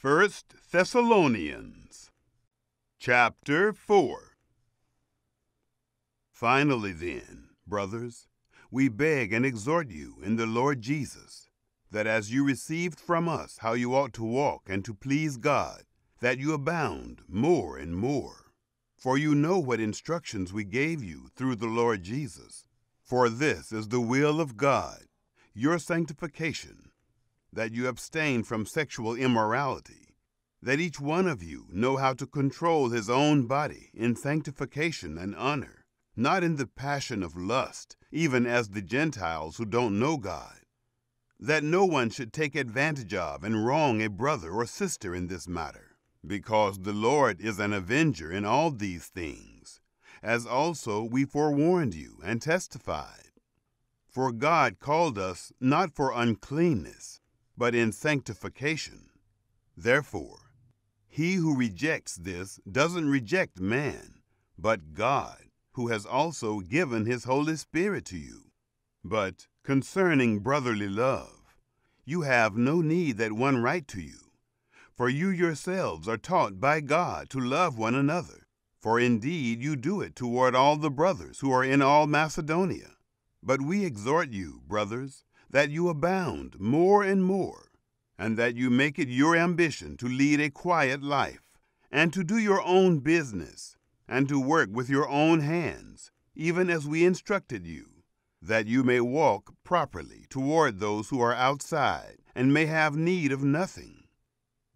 First Thessalonians chapter 4 Finally then, brothers, we beg and exhort you in the Lord Jesus that as you received from us how you ought to walk and to please God, that you abound more and more. For you know what instructions we gave you through the Lord Jesus. For this is the will of God, your sanctification that you abstain from sexual immorality, that each one of you know how to control his own body in sanctification and honor, not in the passion of lust, even as the Gentiles who don't know God, that no one should take advantage of and wrong a brother or sister in this matter, because the Lord is an avenger in all these things, as also we forewarned you and testified. For God called us not for uncleanness, but in sanctification. Therefore, he who rejects this doesn't reject man, but God, who has also given his Holy Spirit to you. But concerning brotherly love, you have no need that one write to you, for you yourselves are taught by God to love one another. For indeed you do it toward all the brothers who are in all Macedonia. But we exhort you, brothers, that you abound more and more, and that you make it your ambition to lead a quiet life, and to do your own business, and to work with your own hands, even as we instructed you, that you may walk properly toward those who are outside and may have need of nothing.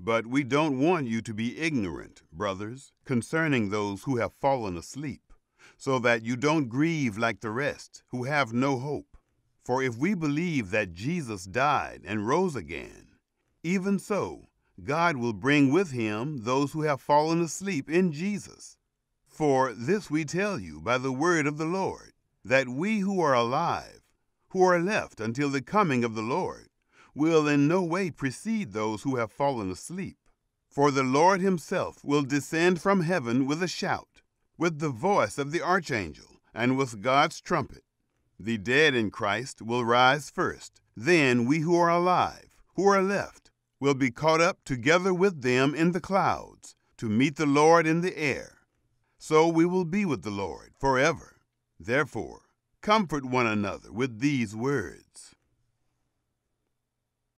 But we don't want you to be ignorant, brothers, concerning those who have fallen asleep, so that you don't grieve like the rest, who have no hope. For if we believe that Jesus died and rose again, even so, God will bring with him those who have fallen asleep in Jesus. For this we tell you by the word of the Lord, that we who are alive, who are left until the coming of the Lord, will in no way precede those who have fallen asleep. For the Lord himself will descend from heaven with a shout, with the voice of the archangel, and with God's trumpet the dead in Christ will rise first. Then we who are alive, who are left, will be caught up together with them in the clouds to meet the Lord in the air. So we will be with the Lord forever. Therefore, comfort one another with these words.